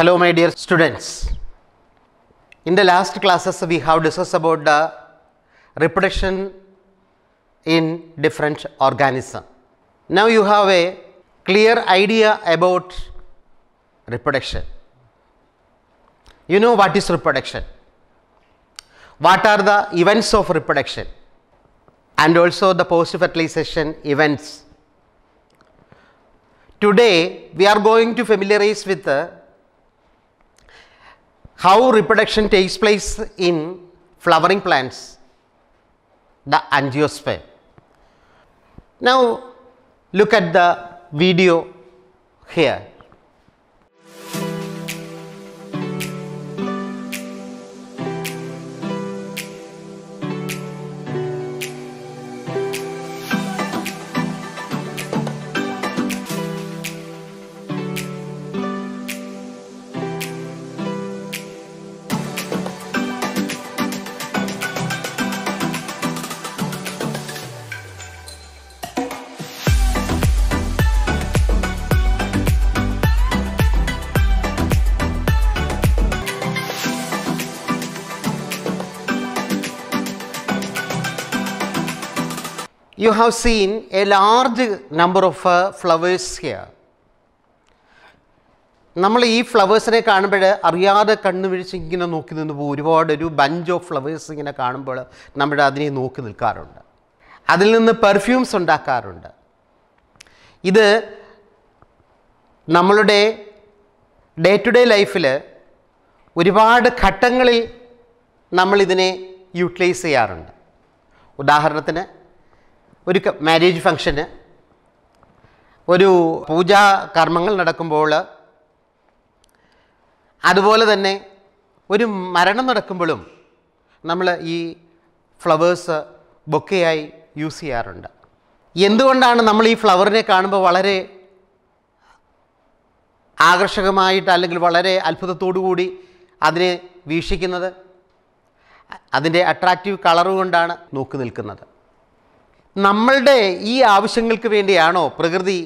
Hello my dear students. In the last classes we have discussed about the reproduction in different organism. Now you have a clear idea about reproduction. You know what is reproduction, what are the events of reproduction and also the post fertilization events. Today we are going to familiarize with the how reproduction takes place in flowering plants? The angiosphere. Now, look at the video here. you have seen a large number of uh, flowers here. നമ്മൾ ഈ ഫ്ലവേഴ്സിനെ കാണുമ്പോൾ അറിയാതെ കണ്ണു വിഴിച്ച് ഇങ്ങനെ നോക്കി നിന്ന് പോകും ഒരുപാട് ഒരു ബഞ്ച് ഓഫ് ഫ്ലവേഴ്സ് ഇങ്ങനെ കാണുമ്പോൾ നമ്മൾ അതിനെ നോക്കി നിൽക്കാറുണ്ട് അതിൽ നിന്ന് പെർഫ്യൂംസ് ഉണ്ടാക്കാറുണ്ട് ഇത് നമ്മളുടെ ഡേ ടു ഡേ ലൈഫിൽ ഒരുപാട് ഘട്ടങ്ങളിൽ നമ്മളിതിനെ യൂട്ടിലൈസ് ചെയ്യാറുണ്ട് ഉദാഹരണത്തിന് ഒരു മാരേജ് ഫങ്ഷന് ഒരു പൂജാ കർമ്മങ്ങൾ നടക്കുമ്പോൾ അതുപോലെ തന്നെ ഒരു മരണം നടക്കുമ്പോഴും നമ്മൾ ഈ ഫ്ലവേഴ്സ് ബൊക്കെയായി യൂസ് ചെയ്യാറുണ്ട് എന്തുകൊണ്ടാണ് നമ്മൾ ഈ ഫ്ലവറിനെ കാണുമ്പോൾ വളരെ ആകർഷകമായിട്ട് അല്ലെങ്കിൽ വളരെ കൂടി അതിനെ വീക്ഷിക്കുന്നത് അതിൻ്റെ അട്രാക്റ്റീവ് കളറുകൊണ്ടാണ് നോക്കി നിൽക്കുന്നത് നമ്മളുടെ ഈ ആവശ്യങ്ങൾക്ക് വേണ്ടിയാണോ പ്രകൃതി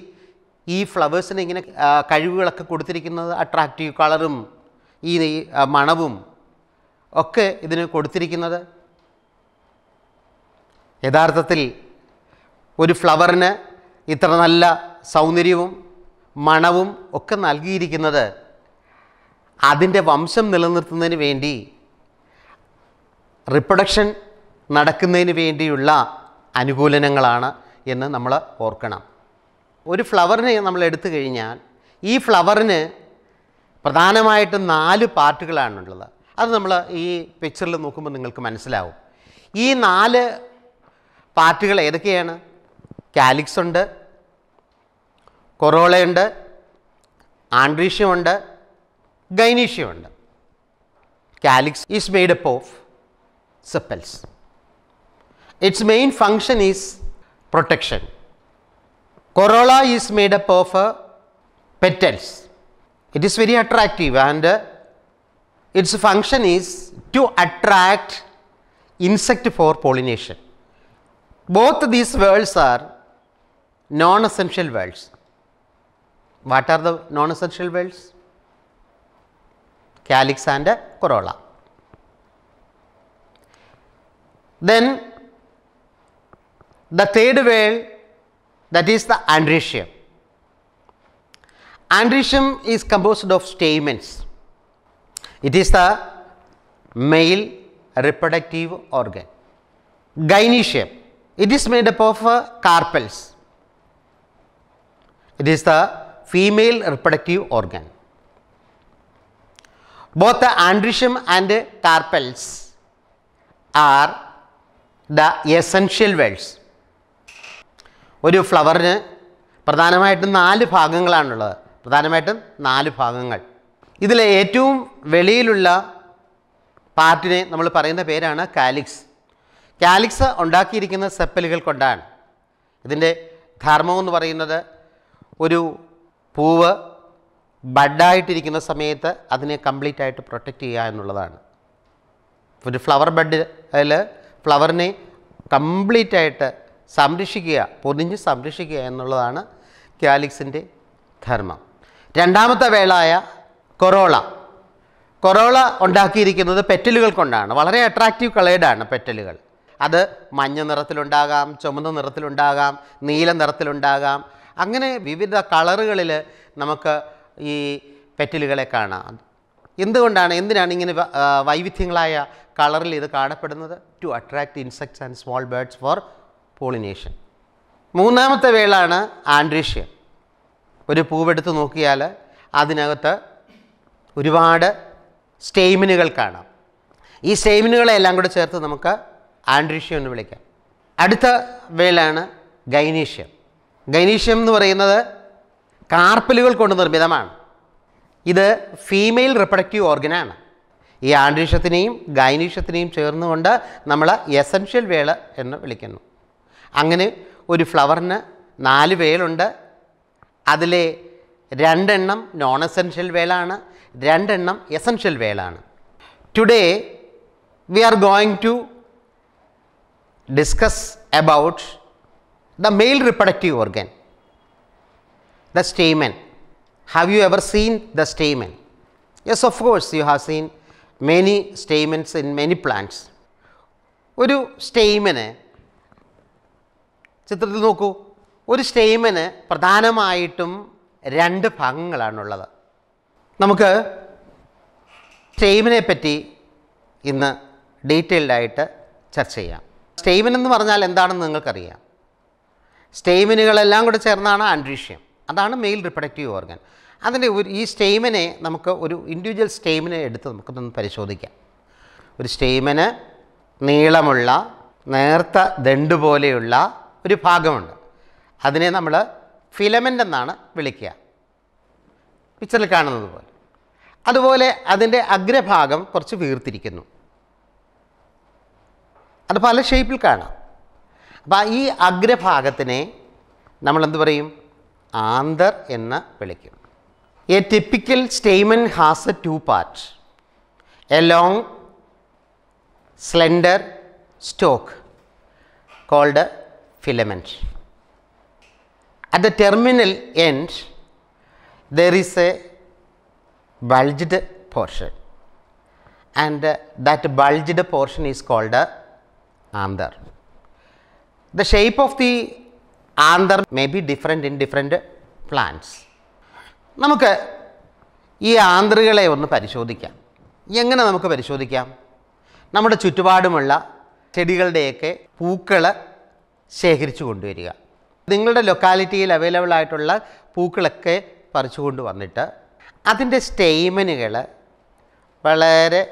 ഈ ഫ്ലവേഴ്സിന് ഇങ്ങനെ കഴിവുകളൊക്കെ കൊടുത്തിരിക്കുന്നത് അട്രാക്റ്റീവ് കളറും ഈ മണവും ഒക്കെ ഇതിന് കൊടുത്തിരിക്കുന്നത് യഥാർത്ഥത്തിൽ ഒരു ഫ്ലവറിന് ഇത്ര നല്ല സൗന്ദര്യവും മണവും ഒക്കെ നൽകിയിരിക്കുന്നത് അതിൻ്റെ വംശം നിലനിർത്തുന്നതിന് വേണ്ടി റിപ്രൊഡക്ഷൻ നടക്കുന്നതിന് വേണ്ടിയുള്ള അനുകൂലനങ്ങളാണ് എന്ന് നമ്മൾ ഓർക്കണം ഒരു ഫ്ലവറിനെ നമ്മൾ എടുത്തു കഴിഞ്ഞാൽ ഈ ഫ്ലവറിന് പ്രധാനമായിട്ടും നാല് പാർട്ടുകളാണുള്ളത് അത് നമ്മൾ ഈ പിക്ചറിൽ നോക്കുമ്പോൾ നിങ്ങൾക്ക് മനസ്സിലാവും ഈ നാല് പാർട്ടുകൾ ഏതൊക്കെയാണ് കാലിക്സ് ഉണ്ട് കൊറോളയുണ്ട് ആൻഡ്രീഷ്യമുണ്ട് ഗൈനീഷ്യമുണ്ട് calyx is made up of sepals Its main function is protection. Corolla is made up of uh, petals. It is very attractive and uh, its function is to attract insect for pollination. Both these worlds are non-essential worlds. What are the non-essential worlds? Calyx and uh, corolla. Then the third veil that is the andrecium. Andrecium is composed of stamens. It is the male reproductive organ. Gynecium, it is made up of uh, carpels. It is the female reproductive organ. Both the andrecium and the carpels are the essential veils. ഒരു ഫ്ലവറിന് പ്രധാനമായിട്ടും നാല് ഭാഗങ്ങളാണുള്ളത് പ്രധാനമായിട്ടും നാല് ഭാഗങ്ങൾ ഇതിലെ ഏറ്റവും വെളിയിലുള്ള പാർട്ടിനെ നമ്മൾ പറയുന്ന പേരാണ് കാലിക്സ് കാലിക്സ് ഉണ്ടാക്കിയിരിക്കുന്ന സെപ്പലുകൾ കൊണ്ടാണ് ഇതിൻ്റെ എന്ന് പറയുന്നത് ഒരു പൂവ് ബഡായിട്ടിരിക്കുന്ന സമയത്ത് അതിനെ കംപ്ലീറ്റ് ആയിട്ട് പ്രൊട്ടക്റ്റ് ചെയ്യുക എന്നുള്ളതാണ് ഒരു ഫ്ലവർ ബഡ് അതിൽ ഫ്ലവറിനെ കംപ്ലീറ്റ് ആയിട്ട് സംരക്ഷിക്കുക പൊതിഞ്ഞ് സംരക്ഷിക്കുക എന്നുള്ളതാണ് കാലിക്സിൻ്റെ ധർമ്മം രണ്ടാമത്തെ വേളായ കൊറോള കൊറോള ഉണ്ടാക്കിയിരിക്കുന്നത് പെറ്റലുകൾ കൊണ്ടാണ് വളരെ അട്രാക്റ്റീവ് കളേഡാണ് പെറ്റലുകൾ അത് മഞ്ഞ നിറത്തിലുണ്ടാകാം ചുമന്ന നിറത്തിലുണ്ടാകാം നീല നിറത്തിലുണ്ടാകാം അങ്ങനെ വിവിധ കളറുകളിൽ നമുക്ക് ഈ പെറ്റലുകളെ കാണാം എന്തുകൊണ്ടാണ് എന്തിനാണ് ഇങ്ങനെ വൈവിധ്യങ്ങളായ കളറിൽ ഇത് കാണപ്പെടുന്നത് to attract insects and small birds for pollination മൂന്നാമത്തെ വേളാണ് ആൻഡ്രീഷ്യ ഒരു പൂവെടുത്ത് നോക്കിയാൽ അതിനകത്ത് ഒരുപാട് സ്റ്റെയിമിനുകൾ കാണാം ഈ എല്ലാം കൂടെ ചേർത്ത് നമുക്ക് ആൻഡ്രീഷ്യം എന്ന് വിളിക്കാം അടുത്ത വേളാണ് ഗൈനീഷ്യം ഗൈനീഷ്യം എന്ന് പറയുന്നത് കാർപ്പലുകൾ കൊണ്ട് നിർമ്മിതമാണ് ഇത് ഫീമെയിൽ റിപ്രഡക്റ്റീവ് ഓർഗനാണ് ഈ ആൻഡ്രീഷ്യത്തിനെയും ഗൈനീഷ്യത്തിനെയും ചേർന്നുകൊണ്ട് നമ്മൾ എസൻഷ്യൽ വേള എന്ന് വിളിക്കുന്നു അങ്ങനെ ഒരു ഫ്ലവറിന് നാല് വേലുണ്ട് അതിലെ രണ്ടെണ്ണം നോൺ എസെൻഷ്യൽ വേലാണ് രണ്ടെണ്ണം എസെൻഷ്യൽ വേലാണ് today we are going to discuss about the male reproductive organ the stamen have you ever seen the stamen yes of course you have seen many stamens in many plants ഒരു സ്റ്റേമിന് ചിത്രത്തിൽ നോക്കൂ ഒരു സ്റ്റെയിമിന് പ്രധാനമായിട്ടും രണ്ട് ഭാഗങ്ങളാണുള്ളത് നമുക്ക് സ്റ്റെയിമിനെ പറ്റി ഇന്ന് ഡീറ്റെയിൽഡായിട്ട് ചർച്ച ചെയ്യാം സ്റ്റെയിമിൻ എന്ന് പറഞ്ഞാൽ എന്താണെന്ന് നിങ്ങൾക്കറിയാം സ്റ്റെയിമിനുകളെല്ലാം കൂടെ ചേർന്നാണ് ആൻഡ്രീഷ്യം അതാണ് മെയിൽ റിപ്രഡക്റ്റീവ് ഓർഗൻ അതിൻ്റെ ഒരു ഈ സ്റ്റെയിമിനെ നമുക്ക് ഒരു ഇൻഡിവിജ്വൽ സ്റ്റെയിമിനെ എടുത്ത് നമുക്കൊന്ന് പരിശോധിക്കാം ഒരു സ്റ്റെയിമിന് നീളമുള്ള നേർത്ത ദണ്ട് പോലെയുള്ള ഒരു ഭാഗമുണ്ട് അതിനെ നമ്മൾ ഫിലമെൻ്റ് എന്നാണ് വിളിക്കുക പിക്ചറിൽ കാണുന്നത് പോലെ അതുപോലെ അതിൻ്റെ അഗ്രഭാഗം കുറച്ച് വീർത്തിരിക്കുന്നു അത് പല ഷേപ്പിൽ കാണാം അപ്പോൾ ഈ അഗ്രഭാഗത്തിനെ നമ്മളെന്ത് പറയും ആന്തർ എന്ന് വിളിക്കും a typical stamen has a two part a long slender stalk called filament. At the terminal end, there is a bulged portion and uh, that bulged portion is called a anther. The shape of the anther may be different in different plants. നമുക്ക് ഈ ആന്തറുകളെ ഒന്ന് പരിശോധിക്കാം എങ്ങനെ നമുക്ക് പരിശോധിക്കാം നമ്മുടെ ചുറ്റുപാടുമുള്ള ചെടികളുടെയൊക്കെ പൂക്കൾ ശേഖരിച്ചു കൊണ്ടുവരിക നിങ്ങളുടെ ലൊക്കാലിറ്റിയിൽ അവൈലബിൾ ആയിട്ടുള്ള പൂക്കളൊക്കെ പറിച്ചു കൊണ്ടുവന്നിട്ട് അതിൻ്റെ സ്റ്റെയ്മനുകൾ വളരെ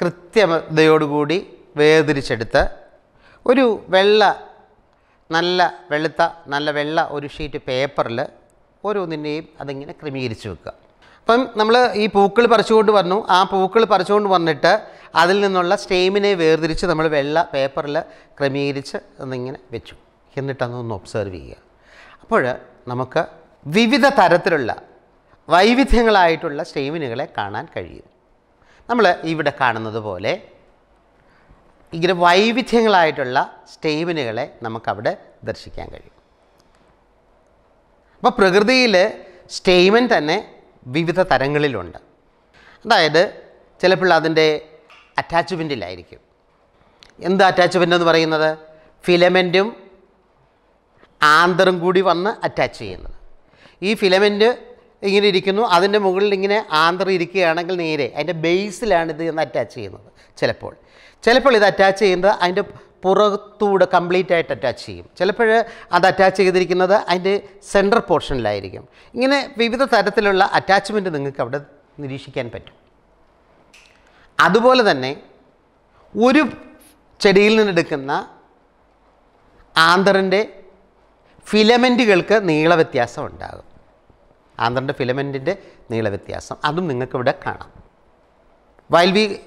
കൃത്യതയോടുകൂടി വേർതിരിച്ചെടുത്ത് ഒരു വെള്ള നല്ല വെളുത്ത നല്ല വെള്ള ഒരു ഷീറ്റ് പേപ്പറിൽ ഓരോന്നിൻ്റെയും അതിങ്ങനെ ക്രമീകരിച്ച് വെക്കുക അപ്പം നമ്മൾ ഈ പൂക്കൾ പറിച്ചുകൊണ്ട് വന്നു ആ പൂക്കൾ പറിച്ചുകൊണ്ട് വന്നിട്ട് അതിൽ നിന്നുള്ള സ്റ്റെയിമിനെ വേർതിരിച്ച് നമ്മൾ വെള്ള പേപ്പറിൽ ക്രമീകരിച്ച് അതിങ്ങനെ വെച്ചു എന്നിട്ടതൊന്ന് ഒബ്സർവ് ചെയ്യുക അപ്പോൾ നമുക്ക് വിവിധ തരത്തിലുള്ള വൈവിധ്യങ്ങളായിട്ടുള്ള സ്റ്റേമിനുകളെ കാണാൻ കഴിയും നമ്മൾ ഇവിടെ കാണുന്നത് പോലെ ഇങ്ങനെ വൈവിധ്യങ്ങളായിട്ടുള്ള സ്റ്റേമിനുകളെ നമുക്കവിടെ ദർശിക്കാൻ കഴിയും അപ്പോൾ പ്രകൃതിയിൽ സ്റ്റേമൻ തന്നെ വിവിധ തരങ്ങളിലുണ്ട് അതായത് ചിലപ്പോൾ അതിൻ്റെ അറ്റാച്ച്മെൻറ്റിലായിരിക്കും എന്ത് അറ്റാച്ച്മെൻ്റ് എന്ന് പറയുന്നത് ഫിലമെൻറ്റും ആന്തറും കൂടി വന്ന് അറ്റാച്ച് ചെയ്യുന്നത് ഈ ഫിലമെൻറ്റ് ഇങ്ങനെ ഇരിക്കുന്നു അതിൻ്റെ മുകളിൽ ഇങ്ങനെ ആന്തർ ഇരിക്കുകയാണെങ്കിൽ നേരെ അതിൻ്റെ ബേസിലാണ് ഇത് ഇന്ന് അറ്റാച്ച് ചെയ്യുന്നത് ചിലപ്പോൾ ചിലപ്പോൾ ഇത് അറ്റാച്ച് ചെയ്യുന്നത് അതിൻ്റെ പുറത്തൂടെ കംപ്ലീറ്റ് ആയിട്ട് അറ്റാച്ച് ചെയ്യും ചിലപ്പോൾ അത് അറ്റാച്ച് ചെയ്തിരിക്കുന്നത് അതിൻ്റെ സെൻറ്റർ പോർഷനിലായിരിക്കും ഇങ്ങനെ വിവിധ തരത്തിലുള്ള അറ്റാച്ച്മെൻ്റ് നിങ്ങൾക്ക് അവിടെ നിരീക്ഷിക്കാൻ പറ്റും അതുപോലെ തന്നെ ഒരു ചെടിയിൽ നിന്നെടുക്കുന്ന ആന്തറിൻ്റെ filament gelka nila vetiasa on dal. Andan the filament in the nila vetiasa, adum While we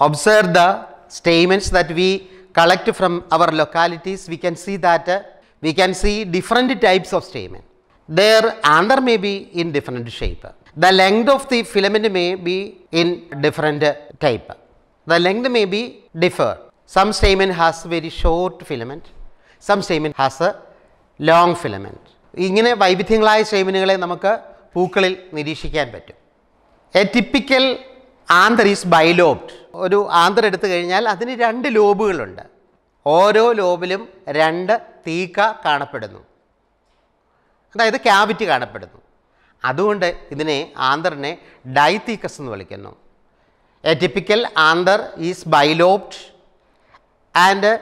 observe the stamens that we collect from our localities, we can see that uh, we can see different types of stamen. Their under may be in different shape. The length of the filament may be in different type. The length may be differ. Some stamen has very short filament. Some stamen has a long filament ഇങ്ങനെ വൈവിധ്യങ്ങളായ ഷെയ്മിനുകളെ നമുക്ക് പൂക്കളിൽ നിരീക്ഷിക്കാൻ പറ്റും a typical anther is bilobed ഒരു anther എടുത്തു കഴിഞ്ഞാൽ അതിന് രണ്ട് ലോബുകളുണ്ട് ഓരോ ലോബിലും രണ്ട് തീക്ക കാണപ്പെടുന്നു അതായത് ക്യാവിറ്റി കാണപ്പെടുന്നു അതുകൊണ്ട് ഇതിനെ ആന്തറിനെ ഡൈതീക്കസ് എന്ന് വിളിക്കുന്നു a typical anther is bilobed and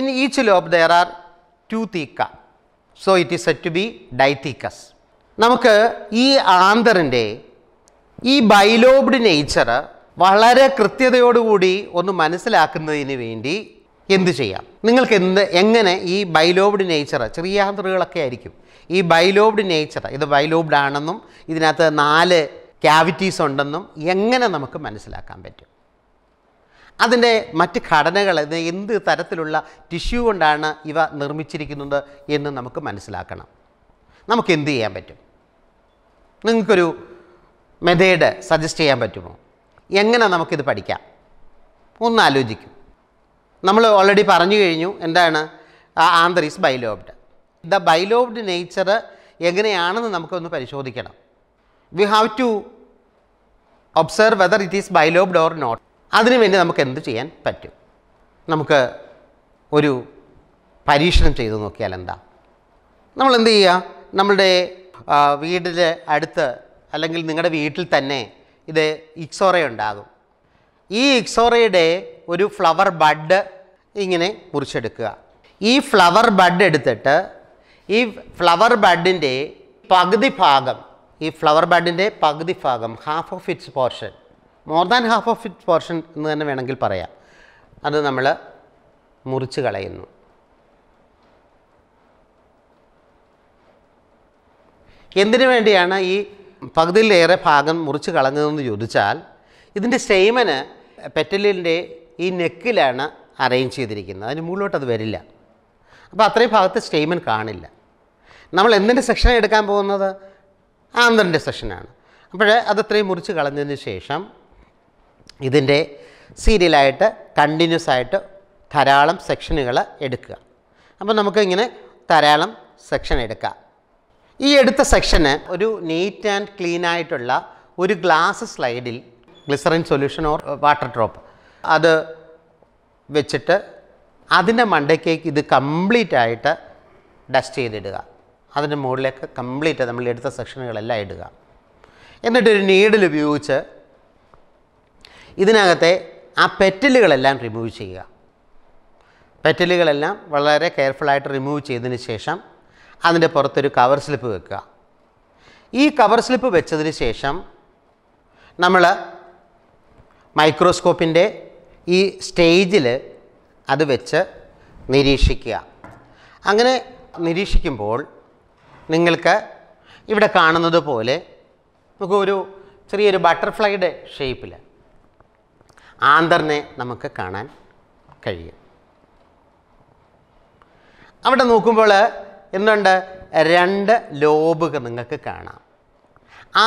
in each lobe there are two theca so it is said to be dithecous നമുക്ക് ഈ ആന്തറിൻ്റെ ഈ ബൈലോബ്ഡ് നേച്ചർ വളരെ കൃത്യതയോടുകൂടി ഒന്ന് മനസ്സിലാക്കുന്നതിന് വേണ്ടി എന്ത് ചെയ്യാം നിങ്ങൾക്ക് എന്ത് എങ്ങനെ ഈ ബൈലോബ്ഡ് നേച്ചർ ചെറിയ ആന്തറുകളൊക്കെ ആയിരിക്കും ഈ ബൈലോബ്ഡ് നേച്ചർ ഇത് ബൈലോബ്ഡ് ആണെന്നും ഇതിനകത്ത് നാല് ക്യാവിറ്റീസ് ഉണ്ടെന്നും എങ്ങനെ നമുക്ക് മനസ്സിലാക്കാൻ പറ്റും അതിൻ്റെ മറ്റ് ഘടനകൾ എന്ത് തരത്തിലുള്ള ടിഷ്യൂ കൊണ്ടാണ് ഇവ നിർമ്മിച്ചിരിക്കുന്നത് എന്ന് നമുക്ക് മനസ്സിലാക്കണം നമുക്ക് എന്ത് ചെയ്യാൻ പറ്റും നിങ്ങൾക്കൊരു മെത്തേഡ് സജസ്റ്റ് ചെയ്യാൻ പറ്റുമോ എങ്ങനെ നമുക്കിത് പഠിക്കാം ഒന്ന് ആലോചിക്കും നമ്മൾ ഓൾറെഡി പറഞ്ഞു കഴിഞ്ഞു എന്താണ് is bilobed the bilobed nature എങ്ങനെയാണെന്ന് നമുക്കൊന്ന് പരിശോധിക്കണം we have to observe whether it is bilobed or not അതിനുവേണ്ടി നമുക്ക് എന്ത് ചെയ്യാൻ പറ്റും നമുക്ക് ഒരു പരീക്ഷണം ചെയ്തു നോക്കിയാൽ എന്താ നമ്മൾ എന്ത് ചെയ്യുക നമ്മളുടെ വീടിൻ്റെ അടുത്ത് അല്ലെങ്കിൽ നിങ്ങളുടെ വീട്ടിൽ തന്നെ ഇത് ഇക്സോറ ഉണ്ടാകും ഈ ഇക്സോറയുടെ ഒരു ഫ്ലവർ ബഡ് ഇങ്ങനെ മുറിച്ചെടുക്കുക ഈ ഫ്ലവർ ബഡ് എടുത്തിട്ട് ഈ ഫ്ലവർ ബഡിൻ്റെ പകുതി ഭാഗം ഈ ഫ്ലവർ ബഡിൻ്റെ പകുതി ഭാഗം half of its portion more than half of it portion എന്ന് തന്നെ വേണമെങ്കിൽ പറയാം അത് നമ്മൾ മുറിച്ച് കളയുന്നു എന്തിനു വേണ്ടിയാണ് ഈ പകുതിയിലേറെ ഭാഗം മുറിച്ച് കളഞ്ഞതെന്ന് ചോദിച്ചാൽ ഇതിൻ്റെ സ്റ്റെയ്മന് പെറ്റലിൻ്റെ ഈ നെക്കിലാണ് അറേഞ്ച് ചെയ്തിരിക്കുന്നത് അതിന് മുകളിലോട്ട് അത് വരില്ല അപ്പോൾ അത്രയും ഭാഗത്ത് സ്റ്റെയ്മൻ കാണില്ല നമ്മൾ എന്തിൻ്റെ സെക്ഷൻ എടുക്കാൻ പോകുന്നത് ആന്തറിൻ്റെ സെക്ഷനാണ് അപ്പോൾ അത് അത്രയും മുറിച്ച് കളഞ്ഞതിന് ശേഷം ഇതിൻ്റെ സീരിയലായിട്ട് കണ്ടിന്യൂസ് ആയിട്ട് ധാരാളം സെക്ഷനുകൾ എടുക്കുക അപ്പോൾ നമുക്കിങ്ങനെ ധാരാളം സെക്ഷൻ എടുക്കാം ഈ എടുത്ത സെക്ഷന് ഒരു നീറ്റ് ആൻഡ് ക്ലീൻ ആയിട്ടുള്ള ഒരു ഗ്ലാസ് സ്ലൈഡിൽ glycerin solution or water drop അത് വെച്ചിട്ട് അതിൻ്റെ മണ്ടയ്ക്കേക്ക് ഇത് കംപ്ലീറ്റ് ആയിട്ട് ഡസ്റ്റ് ചെയ്തിടുക അതിൻ്റെ മുകളിലേക്ക് കംപ്ലീറ്റ് നമ്മൾ എടുത്ത സെക്ഷനുകളെല്ലാം ഇടുക എന്നിട്ടൊരു നീഡിൽ ഉപയോഗിച്ച് ഇതിനകത്തെ ആ പെറ്റലുകളെല്ലാം റിമൂവ് ചെയ്യുക പെറ്റലുകളെല്ലാം വളരെ കെയർഫുള്ളായിട്ട് റിമൂവ് ചെയ്തതിന് ശേഷം അതിൻ്റെ പുറത്തൊരു കവർ സ്ലിപ്പ് വെക്കുക ഈ കവർ സ്ലിപ്പ് വെച്ചതിന് ശേഷം നമ്മൾ മൈക്രോസ്കോപ്പിൻ്റെ ഈ സ്റ്റേജിൽ അത് വെച്ച് നിരീക്ഷിക്കുക അങ്ങനെ നിരീക്ഷിക്കുമ്പോൾ നിങ്ങൾക്ക് ഇവിടെ കാണുന്നത് പോലെ നമുക്കൊരു ചെറിയൊരു ബട്ടർഫ്ലൈയുടെ ഷേപ്പിൽ ആന്തറിനെ നമുക്ക് കാണാൻ കഴിയും അവിടെ നോക്കുമ്പോൾ എന്തുണ്ട് രണ്ട് ലോബുകൾ നിങ്ങൾക്ക് കാണാം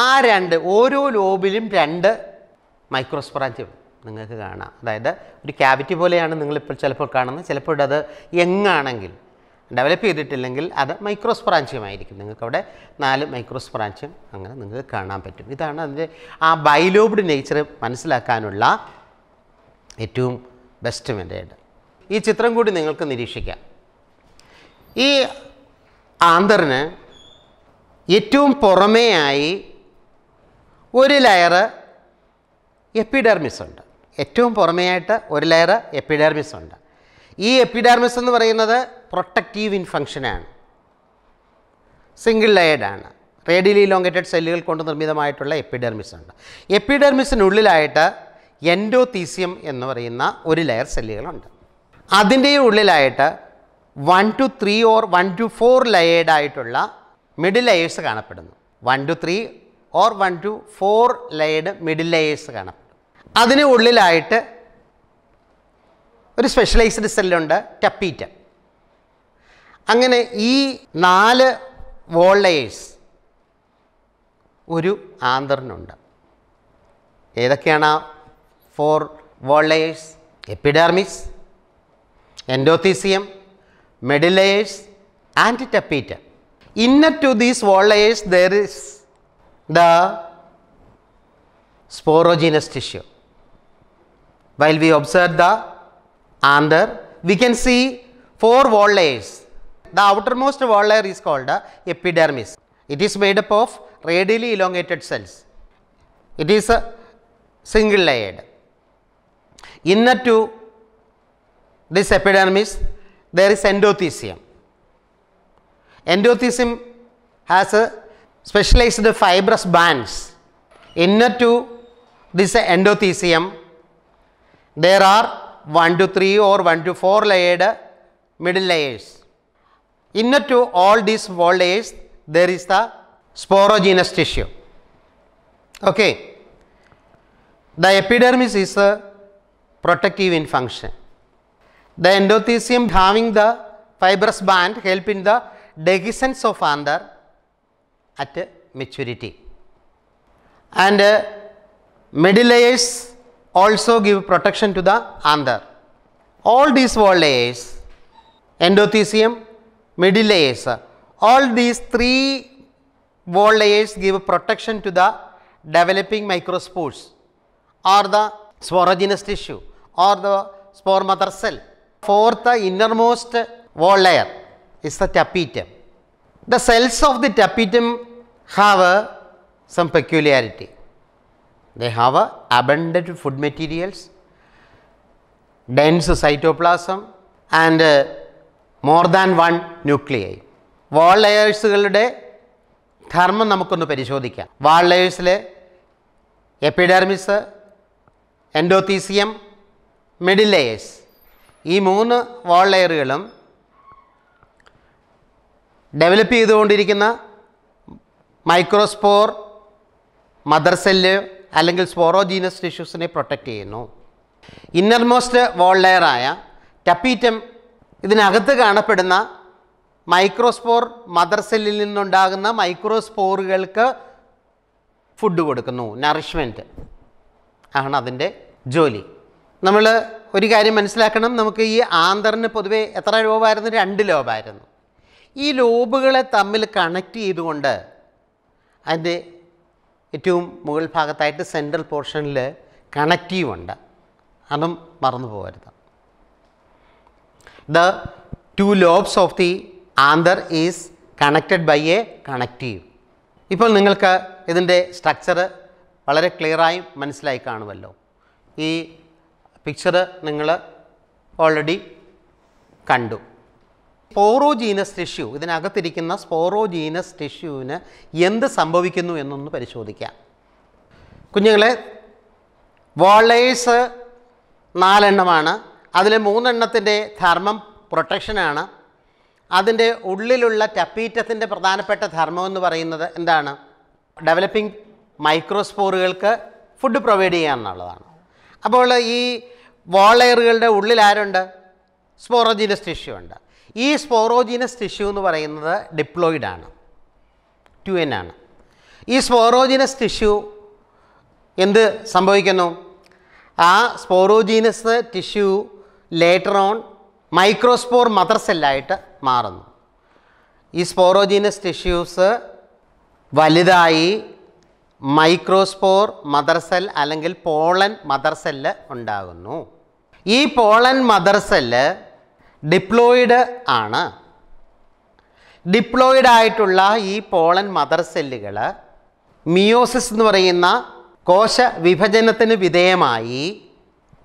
ആ രണ്ട് ഓരോ ലോബിലും രണ്ട് മൈക്രോസ്പ്രാഞ്ചും നിങ്ങൾക്ക് കാണാം അതായത് ഒരു ക്യാവിറ്റി പോലെയാണ് നിങ്ങളിപ്പോൾ ചിലപ്പോൾ കാണുന്നത് ചിലപ്പോൾ അത് യങ്ങാണെങ്കിൽ ഡെവലപ്പ് ചെയ്തിട്ടില്ലെങ്കിൽ അത് മൈക്രോസ്പ്രാഞ്ചിയുമായിരിക്കും നിങ്ങൾക്കവിടെ നാല് മൈക്രോസ്പ്രാഞ്ചും അങ്ങനെ നിങ്ങൾക്ക് കാണാൻ പറ്റും ഇതാണ് അതിൻ്റെ ആ ബൈലോബ്ഡ് നേച്ചർ മനസ്സിലാക്കാനുള്ള ഏറ്റവും ബെസ്റ്റ് ആയിട്ട് ഈ ചിത്രം കൂടി നിങ്ങൾക്ക് നിരീക്ഷിക്കാം ഈ ആന്തറിന് ഏറ്റവും പുറമേയായി ഒരു ലെയർ എപ്പിഡെർമിസ് ഉണ്ട് ഏറ്റവും പുറമേയായിട്ട് ഒരു ലെയർ എപ്പിഡെർമിസ് ഉണ്ട് ഈ എപ്പിഡെർമിസ് എന്ന് പറയുന്നത് പ്രൊട്ടക്റ്റീവ് ഇൻ ഫങ്ഷനാണ് സിംഗിൾ ലയേഡാണ് റേഡിയലി ലോങ്കേറ്റഡ് സെല്ലുകൾ കൊണ്ട് നിർമ്മിതമായിട്ടുള്ള എപ്പിഡെർമിസ് ഉണ്ട് എപ്പിഡെർമിസിനുള്ളിലായിട്ട് എൻഡോതീസിയം എന്ന് പറയുന്ന ഒരു ലെയർ സെല്ലുകളുണ്ട് അതിൻ്റെ ഉള്ളിലായിട്ട് one two three or one two four ലെയേഡായിട്ടുള്ള മിഡിൽ ലെയേഴ്സ് കാണപ്പെടുന്നു one two three or one two four layered middle layers കാണപ്പെടും അതിന് ഉള്ളിലായിട്ട് ഒരു സ്പെഷ്യലൈസ്ഡ് സെല്ലുണ്ട് ടപ്പീറ്റ അങ്ങനെ ഈ നാല് വോൾ ലെയേഴ്സ് ഒരു ആന്തറിനുണ്ട് ഏതൊക്കെയാണ് ആ for wall layers, epidermis, endothesium, middle layers and tapetum. Inner to these wall layers there is the sporogenous tissue. While we observe the under, we can see four wall layers. The outermost wall layer is called the epidermis. It is made up of radially elongated cells. It is a single layered inner to this epidermis there is endothecium. Endothecium has a specialized fibrous bands. Inner to this endothecium there are 1 to 3 or 1 to 4 layered middle layers. Inner to all these wall layers there is the sporogenous tissue. Okay. The epidermis is a protective in function. The endothelium having the fibrous band help in the dehiscence of anther at maturity. And uh, middle layers also give protection to the anther. All these wall layers, endothecium, middle layers, all these three wall layers give protection to the developing microspores or the sporogenous tissue. or the spore mother cell. Fourth, the innermost wall layer is the tapetum. The cells of the tapetum have a, some peculiarity. They have a abundant food materials, dense cytoplasm and uh, more than one nuclei. വാൾ ലെയേഴ്സുകളുടെ ധർമ്മം നമുക്കൊന്ന് പരിശോധിക്കാം wall ലെയേഴ്സിലെ epidermis, endothecium, middle layers ഈ മൂന്ന് wall ലെയറുകളും develop ചെയ്തുകൊണ്ടിരിക്കുന്ന microspore mother cell അല്ലെങ്കിൽ sporogenous ടിഷ്യൂസിനെ പ്രൊട്ടക്റ്റ് ചെയ്യുന്നു ഇന്നർമോസ്റ്റ് വാൾ ലെയറായ ടപ്പീറ്റം ഇതിനകത്ത് കാണപ്പെടുന്ന മൈക്രോസ്പോർ മദർ സെല്ലിൽ നിന്നുണ്ടാകുന്ന മൈക്രോസ്പോറുകൾക്ക് ഫുഡ് കൊടുക്കുന്നു നറിഷ്മെൻറ്റ് ആണ് അതിൻ്റെ ജോലി നമ്മൾ ഒരു കാര്യം മനസ്സിലാക്കണം നമുക്ക് ഈ ആന്തറിന് പൊതുവേ എത്ര ലോബായിരുന്നു രണ്ട് ലോബായിരുന്നു ഈ ലോബുകളെ തമ്മിൽ കണക്ട് ചെയ്തുകൊണ്ട് അതിൻ്റെ ഏറ്റവും മുകൾ ഭാഗത്തായിട്ട് സെൻട്രൽ പോർഷനിൽ കണക്റ്റീവ് ഉണ്ട് അതും മറന്നു പോകരുത് the two lobes of the anther is connected by a connective ഇപ്പോൾ നിങ്ങൾക്ക് ഇതിൻ്റെ സ്ട്രക്ചർ വളരെ ക്ലിയറായി മനസ്സിലായി കാണുമല്ലോ ഈ പിക്ചർ നിങ്ങൾ ഓൾറെഡി കണ്ടു സ്പോറോജീനസ് ടിഷ്യൂ ഇതിനകത്തിരിക്കുന്ന സ്പോറോജീനസ് ടിഷ്യൂവിന് എന്ത് സംഭവിക്കുന്നു എന്നൊന്ന് പരിശോധിക്കാം കുഞ്ഞുങ്ങളെ വോളേഴ്സ് നാലെണ്ണമാണ് അതിൽ മൂന്നെണ്ണത്തിൻ്റെ ധർമ്മം പ്രൊട്ടക്ഷനാണ് അതിൻ്റെ ഉള്ളിലുള്ള ടപ്പീറ്റത്തിൻ്റെ പ്രധാനപ്പെട്ട ധർമ്മം എന്ന് പറയുന്നത് എന്താണ് ഡെവലപ്പിംഗ് മൈക്രോസ്പോറുകൾക്ക് ഫുഡ് പ്രൊവൈഡ് ചെയ്യുക എന്നുള്ളതാണ് അപ്പോൾ ഈ വോളയറുകളുടെ ഉള്ളിൽ ആരുണ്ട് സ്പോറോജീനസ് ടിഷ്യൂ ഉണ്ട് ഈ സ്പോറോജീനസ് ടിഷ്യൂ എന്ന് പറയുന്നത് ഡിപ്ലോയിഡ് ആണ് ടു എൻ ആണ് ഈ സ്പോറോജീനസ് ടിഷ്യൂ എന്ത് സംഭവിക്കുന്നു ആ sporogenous tissue later on microspore mother സെല്ലായിട്ട് മാറുന്നു ഈ സ്പോറോജീനസ് ടിഷ്യൂസ് വലുതായി മൈക്രോസ്പോർ മദർ സെൽ അല്ലെങ്കിൽ പോളൻ മദർ ഉണ്ടാകുന്നു ഈ പോളൻ മദർ ഡിപ്ലോയിഡ് ആണ് ഡിപ്ലോയിഡ് ആയിട്ടുള്ള ഈ പോളൻ മദർ സെല്ലുകൾ മിയോസിസ് എന്ന് പറയുന്ന കോശ വിഭജനത്തിന് വിധേയമായി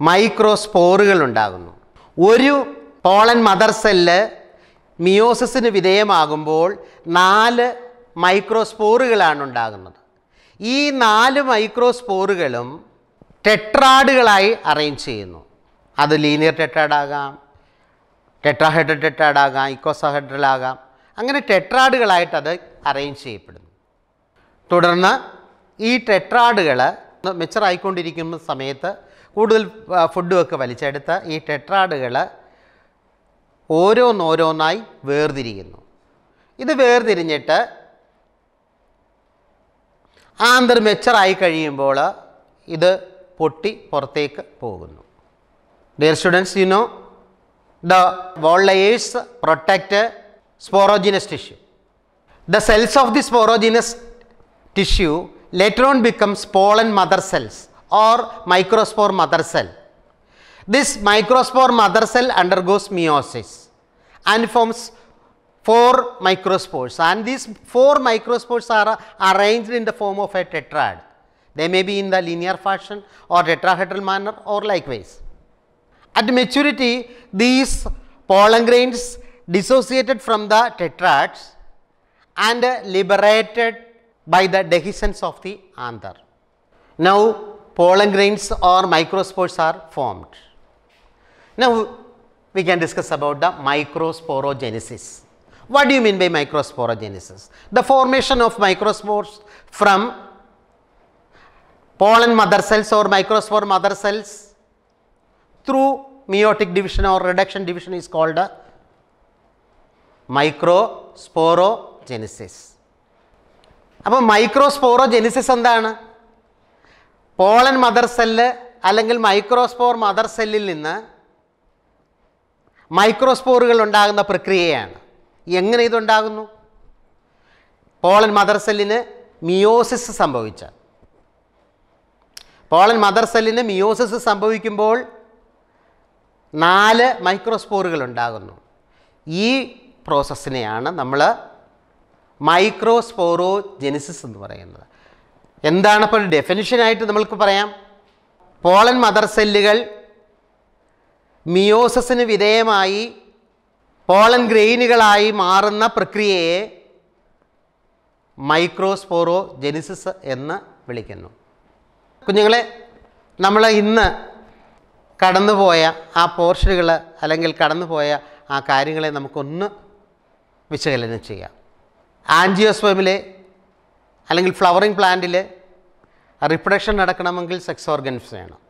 മൈക്രോസ്പോറുകൾ ഉണ്ടാകുന്നു ഒരു പോളൻ മദർ സെല്ല് മിയോസിസിന് വിധേയമാകുമ്പോൾ നാല് മൈക്രോസ്പോറുകളാണ് ഉണ്ടാകുന്നത് ഈ നാല് മൈക്രോസ്പോറുകളും ടെട്രാഡുകളായി അറേഞ്ച് ചെയ്യുന്നു അത് ലീനിയർ ടെട്രാഡാകാം ടെട്രാഹെഡ്രൽ ടെട്രാഡാകാം ആകാം അങ്ങനെ ടെട്രാഡുകളായിട്ട് അത് അറേഞ്ച് ചെയ്യപ്പെടുന്നു തുടർന്ന് ഈ ടെട്രാഡുകൾ ആയിക്കൊണ്ടിരിക്കുന്ന സമയത്ത് കൂടുതൽ ഫുഡുമൊക്കെ വലിച്ചെടുത്ത് ഈ ടെട്രാഡുകൾ ഓരോന്നോരോന്നായി വേർതിരിക്കുന്നു ഇത് വേർതിരിഞ്ഞിട്ട് ആന്തർ മെച്ചറായി കഴിയുമ്പോൾ ഇത് പൊട്ടി പുറത്തേക്ക് പോകുന്നു dear students you know the wall layers protect sporogenous tissue the cells of the sporogenous tissue later on becomes pollen mother cells or microspore mother cell this microspore mother cell undergoes meiosis and forms four microspores and these four microspores are arranged in the form of a tetrad. They may be in the linear fashion or tetrahedral manner or likewise. At maturity, these pollen grains dissociated from the tetrads and liberated by the dehiscence of the anther. Now, pollen grains or microspores are formed. Now, we can discuss about the microsporogenesis. What do you mean by microsporogenesis? The formation of microspores from pollen mother cells or microspore mother cells through meiotic division or reduction division is called a microsporogenesis. അപ്പോൾ microsporogenesis എന്താണ് pollen mother cell അല്ലെങ്കിൽ microspore cell, സെല്ലിൽ നിന്ന് മൈക്രോസ്പോറുകൾ ഉണ്ടാകുന്ന പ്രക്രിയയാണ് എങ്ങനെ ഇതുണ്ടാകുന്നു പോളൻ മദർ സെല്ലിന് മിയോസിസ് സംഭവിച്ച പോളൻ മദർ സെല്ലിന് മിയോസിസ് സംഭവിക്കുമ്പോൾ നാല് മൈക്രോസ്പോറുകൾ ഉണ്ടാകുന്നു ഈ പ്രോസസ്സിനെയാണ് നമ്മൾ മൈക്രോസ്പോറോ ജെനിസിസ് എന്ന് പറയുന്നത് എന്താണ് ഇപ്പോൾ ഡെഫിനിഷനായിട്ട് നമ്മൾക്ക് പറയാം പോളൻ മദർ സെല്ലുകൾ മിയോസിന് വിധേയമായി പോളൻ ഗ്രെയിനുകളായി മാറുന്ന പ്രക്രിയയെ മൈക്രോസ്പോറോ ജെനിസിസ് എന്ന് വിളിക്കുന്നു കുഞ്ഞുങ്ങളെ നമ്മൾ ഇന്ന് കടന്നുപോയ ആ പോർഷനുകൾ അല്ലെങ്കിൽ കടന്നുപോയ ആ കാര്യങ്ങളെ നമുക്കൊന്ന് വിശകലനം ചെയ്യാം ആൻജിയോസ്വമിലെ അല്ലെങ്കിൽ ഫ്ലവറിംഗ് പ്ലാന്റിൽ റിപ്രഡക്ഷൻ നടക്കണമെങ്കിൽ സെക്സ് ഓർഗൻസ് വേണം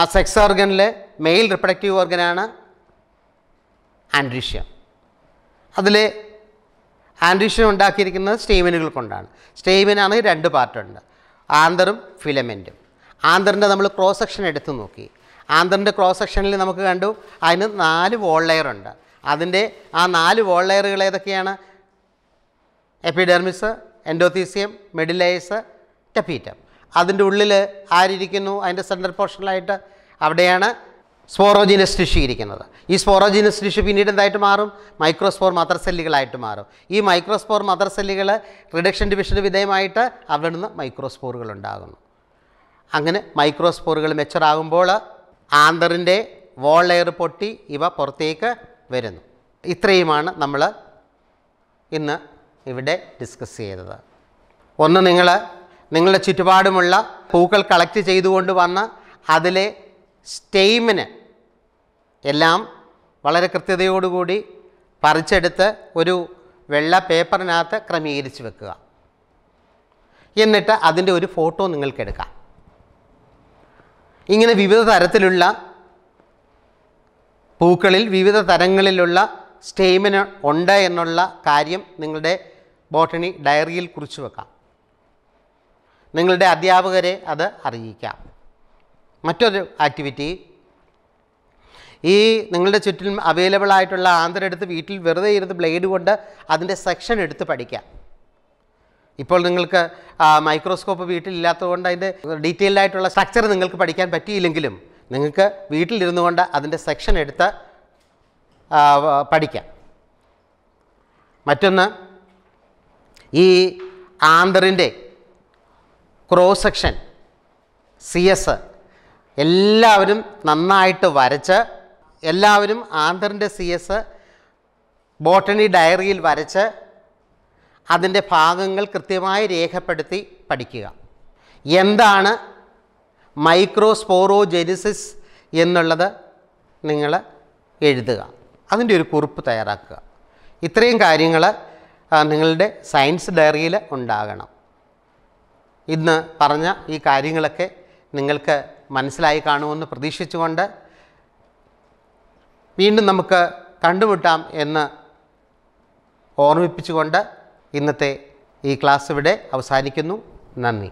ആ സെക്സ് ഓർഗനിൽ മെയിൽ റിപ്രഡക്റ്റീവ് ഓർഗനാണ് ആൻഡ്രീഷ്യ അതിലെ ആൻഡ്രീഷ്യം ഉണ്ടാക്കിയിരിക്കുന്നത് സ്റ്റേമിനുകൾ കൊണ്ടാണ് സ്റ്റേമിനാണ് രണ്ട് പാർട്ടുണ്ട് ആന്തറും ഫിലമെൻറ്റും ആന്തറിൻ്റെ നമ്മൾ ക്രോസ് സെക്ഷൻ എടുത്തു നോക്കി ആന്തറിൻ്റെ ക്രോസ് സെക്ഷനിൽ നമുക്ക് കണ്ടു അതിന് നാല് വോൾ ലെയർ ഉണ്ട് അതിൻ്റെ ആ നാല് വോൾ ലെയറുകൾ ഏതൊക്കെയാണ് എപ്പിഡെർമിസ് എൻഡോത്തീസിയം മെഡിലൈസ് ടെപ്പീറ്റം അതിൻ്റെ ഉള്ളിൽ ആരിയ്ക്കുന്നു അതിൻ്റെ സെൻട്രൽ പോർഷനിലായിട്ട് അവിടെയാണ് സ്പോറോജിനസ് ടിഷ്യൂ ഇരിക്കുന്നത് ഈ സ്പോറോജിനസ് ടിഷ്യൂ പിന്നീട് എന്തായിട്ട് മാറും മൈക്രോസ്പോർ മദർ സെല്ലുകളായിട്ട് മാറും ഈ മൈക്രോസ്പോർ മദർ സെല്ലുകൾ റിഡക്ഷൻ ഡിവിഷന് വിധേയമായിട്ട് നിന്ന് മൈക്രോസ്പോറുകൾ ഉണ്ടാകുന്നു അങ്ങനെ മൈക്രോസ്പോറുകൾ മെച്ചറാകുമ്പോൾ ആന്തറിൻ്റെ വോൾ ലെയർ പൊട്ടി ഇവ പുറത്തേക്ക് വരുന്നു ഇത്രയുമാണ് നമ്മൾ ഇന്ന് ഇവിടെ ഡിസ്കസ് ചെയ്തത് ഒന്ന് നിങ്ങൾ നിങ്ങളുടെ ചുറ്റുപാടുമുള്ള പൂക്കൾ കളക്ട് ചെയ്തുകൊണ്ട് വന്ന് അതിലെ സ്റ്റെയിമിന് എല്ലാം വളരെ കൃത്യതയോടുകൂടി പറിച്ചെടുത്ത് ഒരു വെള്ള പേപ്പറിനകത്ത് ക്രമീകരിച്ച് വെക്കുക എന്നിട്ട് അതിൻ്റെ ഒരു ഫോട്ടോ നിങ്ങൾക്കെടുക്കാം ഇങ്ങനെ വിവിധ തരത്തിലുള്ള പൂക്കളിൽ വിവിധ തരങ്ങളിലുള്ള സ്റ്റെയിമിന് ഉണ്ട് എന്നുള്ള കാര്യം നിങ്ങളുടെ ബോട്ടണി ഡയറിയിൽ കുറിച്ച് വെക്കാം നിങ്ങളുടെ അധ്യാപകരെ അത് അറിയിക്കാം മറ്റൊരു ആക്ടിവിറ്റി ഈ നിങ്ങളുടെ ചുറ്റിലും അവൈലബിൾ ആയിട്ടുള്ള എടുത്ത് വീട്ടിൽ വെറുതെ ഇരുന്ന് ബ്ലേഡ് കൊണ്ട് അതിൻ്റെ സെക്ഷൻ എടുത്ത് പഠിക്കാം ഇപ്പോൾ നിങ്ങൾക്ക് മൈക്രോസ്കോപ്പ് കൊണ്ട് അതിൻ്റെ ഡീറ്റെയിൽഡ് ആയിട്ടുള്ള സ്ട്രക്ചർ നിങ്ങൾക്ക് പഠിക്കാൻ പറ്റിയില്ലെങ്കിലും നിങ്ങൾക്ക് വീട്ടിലിരുന്നു കൊണ്ട് അതിൻ്റെ സെക്ഷൻ എടുത്ത് പഠിക്കാം മറ്റൊന്ന് ഈ ആന്തറിൻ്റെ ക്രോസ് സെക്ഷൻ സി എസ് എല്ലാവരും നന്നായിട്ട് വരച്ച് എല്ലാവരും ആന്തറിൻ്റെ സി എസ് ബോട്ടണി ഡയറിയിൽ വരച്ച് അതിൻ്റെ ഭാഗങ്ങൾ കൃത്യമായി രേഖപ്പെടുത്തി പഠിക്കുക എന്താണ് മൈക്രോസ്പോറോജെനിസിസ് എന്നുള്ളത് നിങ്ങൾ എഴുതുക അതിൻ്റെ ഒരു കുറിപ്പ് തയ്യാറാക്കുക ഇത്രയും കാര്യങ്ങൾ നിങ്ങളുടെ സയൻസ് ഡയറിയിൽ ഉണ്ടാകണം ഇന്ന് പറഞ്ഞ ഈ കാര്യങ്ങളൊക്കെ നിങ്ങൾക്ക് മനസ്സിലായി കാണുമെന്ന് പ്രതീക്ഷിച്ചുകൊണ്ട് വീണ്ടും നമുക്ക് കണ്ടുമുട്ടാം എന്ന് ഓർമ്മിപ്പിച്ചുകൊണ്ട് ഇന്നത്തെ ഈ ക്ലാസ് ഇവിടെ അവസാനിക്കുന്നു നന്ദി